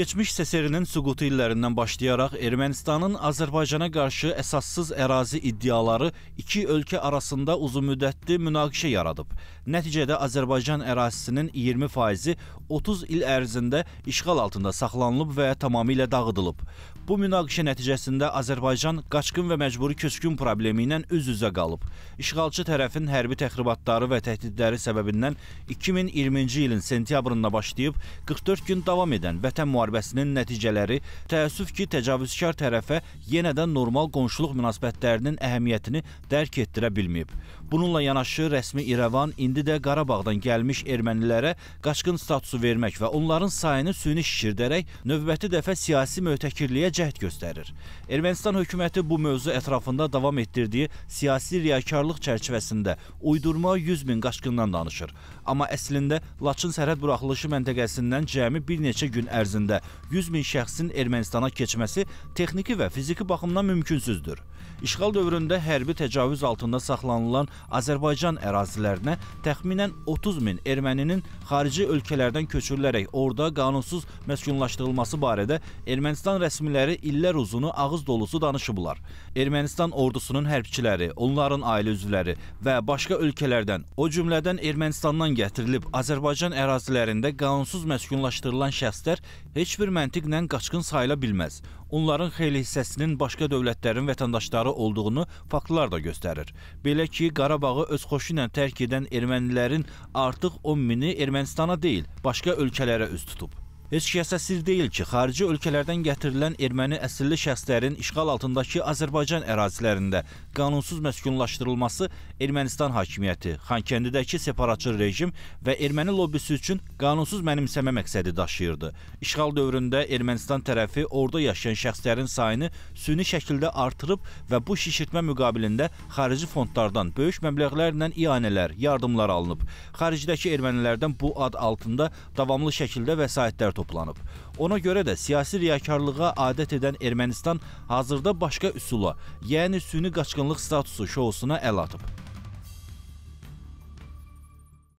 Keçmiş SSR-nin süqutu illərindən başlayaraq Ermənistanın Azərbaycana qarşı əsassız ərazi iddiaları iki ölkə arasında uzunmüddətli münaqişə yaradıb. Nəticədə Azərbaycan ərazisinin 20%-i 30 il ərzində işğal altında saxlanılıb və tamamilə dağıdılıb. Bu münaqişə nəticəsində Azərbaycan qaçqın və məcburi köçkün problemi ilə üz-üzə qalıb. İşğalçı tərəfin hərbi təxribatları və təhdidləri səbəbindən 2020-ci ilin sentyabrında başlayıb 44 gün davam edən vətən müharibəsi müharibəsinin nəticələri təəssüf ki, təcavüzkar tərəfə yenə də normal qonşuluq münasibətlərinin əhəmiyyətini dərk etdirə bilməyib. Bununla yanaşı rəsmi İrəvan indi də Qarabağdan gəlmiş ermənilərə qaçqın statusu vermək və onların sayını süni şişirdərək növbəti dəfə siyasi möhtəkirliyə cəhd göstərir. Ermənistan hökuməti bu mövzu ətrafında davam etdirdiyi siyasi riyakarlıq çərçivəsində uydurma 100 min qaçqından danışır. Amma əslində Laçın sərhəd buraxılışı məntəqəsindən cəmi bir neçə gün ərzində ərzində 100 min şəxsin Ermənistana keçməsi texniki və fiziki baxımdan mümkünsüzdür. İşğal dövründə hərbi təcavüz altında saxlanılan Azərbaycan ərazilərinə təxminən 30 min erməninin xarici ölkələrdən köçürülərək orada qanunsuz məskunlaşdırılması barədə Ermənistan rəsmiləri illər uzunu ağız dolusu danışıblar. Ermənistan ordusunun hərbçiləri, onların ailə üzvləri və başqa ölkələrdən, o cümlədən Ermənistandan gətirilib Azərbaycan ərazilərində qanunsuz məskunlaşdırılan şəxslər heç bir məntiqlə qaçqın sayıla bilməz. Onların xeyli hissəsinin başqa dövlətlərin vətəndaşları olduğunu faktlar da göstərir. Belə ki, Qarabağı öz xoşu ilə tərk edən ermənilərin artıq 10 mini Ermənistana deyil, başqa ölkələrə üz tutub. Heç kəsə sir deyil ki, xarici ölkələrdən gətirilən erməni əsilli şəxslərin işğal altındakı Azərbaycan ərazilərində qanunsuz məskunlaşdırılması Ermənistan hakimiyyəti, Xankəndidəki separatçı rejim və erməni lobbisi üçün qanunsuz mənimsəmə məqsədi daşıyırdı. İşğal dövründə Ermənistan tərəfi orada yaşayan şəxslərin sayını süni şəkildə artırıb və bu şişirtmə müqabilində xarici fondlardan böyük məbləğlərlə ianələr, yardımlar alınıb. Xaricdəki ermənilərdən bu ad altında davamlı şəkildə vəsaitlər toplanıb toplanıb. Ona görə də siyasi riyakarlığa adət edən Ermənistan hazırda başqa üsula, yəni süni qaçqınlıq statusu şousuna əl atıb.